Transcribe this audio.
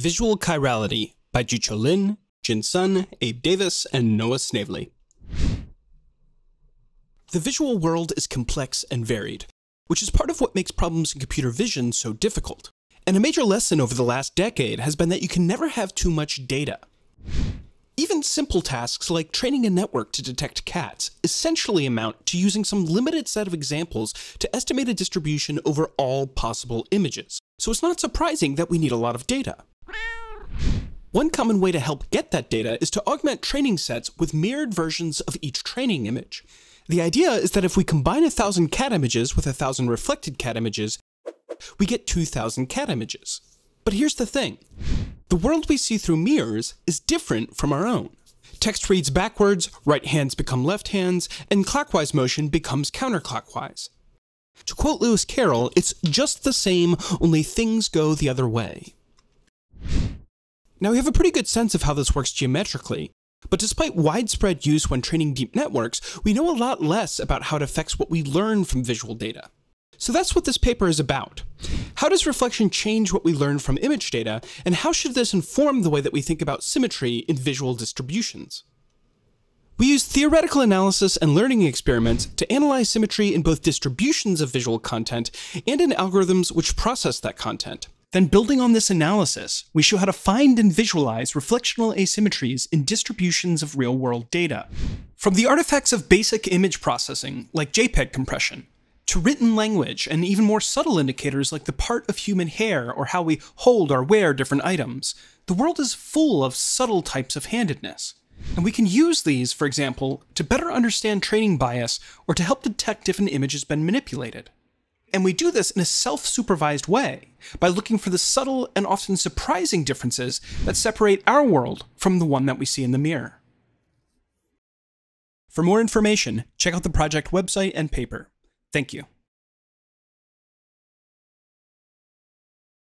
Visual Chirality by Jucho Lin, Jin Sun, Abe Davis, and Noah Snavely. The visual world is complex and varied, which is part of what makes problems in computer vision so difficult. And a major lesson over the last decade has been that you can never have too much data. Even simple tasks like training a network to detect cats essentially amount to using some limited set of examples to estimate a distribution over all possible images. So it's not surprising that we need a lot of data. One common way to help get that data is to augment training sets with mirrored versions of each training image. The idea is that if we combine a thousand cat images with a thousand reflected cat images, we get 2,000 cat images. But here's the thing. The world we see through mirrors is different from our own. Text reads backwards, right hands become left hands, and clockwise motion becomes counterclockwise. To quote Lewis Carroll, it's just the same, only things go the other way. Now we have a pretty good sense of how this works geometrically, but despite widespread use when training deep networks, we know a lot less about how it affects what we learn from visual data. So that's what this paper is about. How does reflection change what we learn from image data, and how should this inform the way that we think about symmetry in visual distributions? We use theoretical analysis and learning experiments to analyze symmetry in both distributions of visual content and in algorithms which process that content. Then building on this analysis, we show how to find and visualize reflectional asymmetries in distributions of real-world data. From the artifacts of basic image processing, like JPEG compression, to written language and even more subtle indicators like the part of human hair or how we hold or wear different items, the world is full of subtle types of handedness. And we can use these, for example, to better understand training bias or to help detect if an image has been manipulated. And we do this in a self supervised way by looking for the subtle and often surprising differences that separate our world from the one that we see in the mirror. For more information, check out the project website and paper. Thank you.